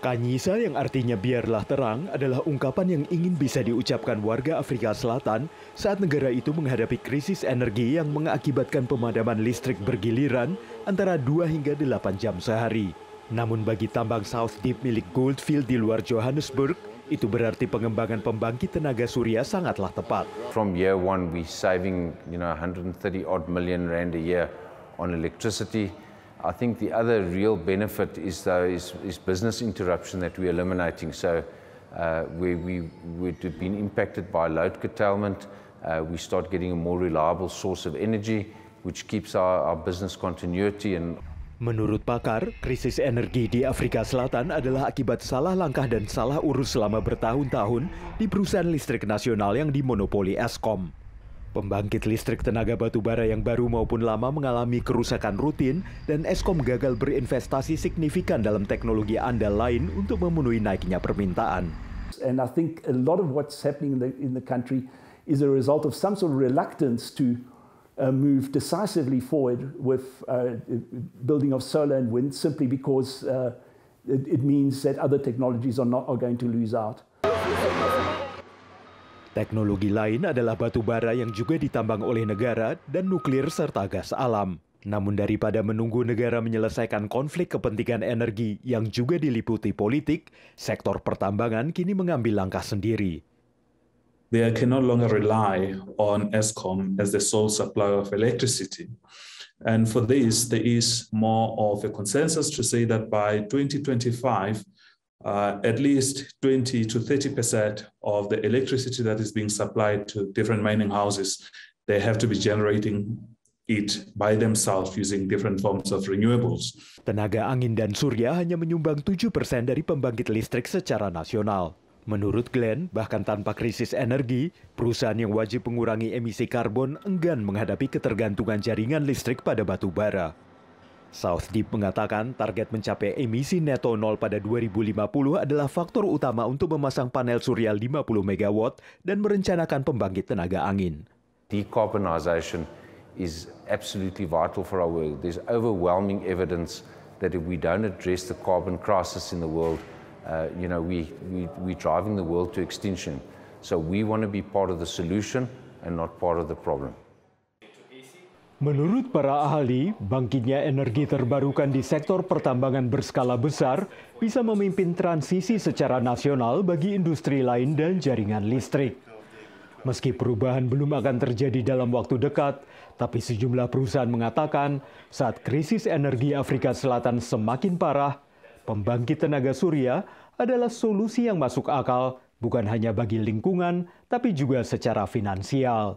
Kanyisa yang artinya biarlah terang adalah ungkapan yang ingin bisa diucapkan warga Afrika Selatan saat negara itu menghadapi krisis energi yang mengakibatkan pemadaman listrik bergiliran antara 2 hingga 8 jam sehari. Namun bagi tambang South Deep milik Goldfield di luar Johannesburg, itu berarti pengembangan pembangkit tenaga surya sangatlah tepat. From year one, we saving you know 130 odd million rand a year on electricity. I think the other real benefit is, though, is, is business interruption that we're eliminating. So uh, where we would have been impacted by load curtailment, uh, we start getting a more reliable source of energy, which keeps our, our business continuity and Menurut pakar, krisis energi di Afrika Selatan adalah akibat salah langkah dan salah urus selama bertahun-tahun di perusahaan listrik nasional yang dimonopoli Eskom. Pembangkit listrik tenaga batu bara yang baru maupun lama mengalami kerusakan rutin dan Eskom gagal berinvestasi signifikan dalam teknologi andal lain untuk memenuhi naiknya permintaan. And I think a lot of what's happening in the, in the country is a result of some sort of reluctance to uh, move decisively forward with uh, building of solar and wind simply because uh, it, it means that other technologies are not are going to lose out. Teknologi lain adalah batu bara yang juga ditambang oleh negara dan nuklir serta gas alam. Namun daripada menunggu negara menyelesaikan konflik kepentingan energi yang juga diliputi politik, sektor pertambangan kini mengambil langkah sendiri. They can no longer rely on ESCOM as the sole supplier of electricity. And for this, there is more of a consensus to say that by 2025, uh, at least 20 to 30% percent of the electricity that is being supplied to different mining houses, they have to be generating it by themselves using different forms of renewables. Tenaga angin dan surya hanya menyumbang 7% persen dari pembangkit listrik secara nasional. Menurut Glenn, bahkan tanpa krisis energi, perusahaan yang wajib mengurangi emisi karbon enggan menghadapi ketergantungan jaringan listrik pada batu bara. South Deep mengatakan target mencapai emisi neto nol pada 2050 adalah faktor utama untuk memasang panel surya 50 MW dan merencanakan pembangkit tenaga angin. Decarbonization is absolutely vital for our world. There's overwhelming evidence that if we don't address the carbon crisis in the world, uh, you know, we, we, we're driving the world to extinction. So we want to be part of the solution and not part of the problem. Menurut para ahli, bangkitnya energi terbarukan di sektor pertambangan berskala besar bisa memimpin transisi secara nasional bagi industri lain dan jaringan listrik. Meski perubahan belum akan terjadi dalam waktu dekat, tapi sejumlah perusahaan mengatakan saat krisis energi Afrika Selatan semakin parah, pembangkit tenaga surya adalah solusi yang masuk akal bukan hanya bagi lingkungan, tapi juga secara finansial.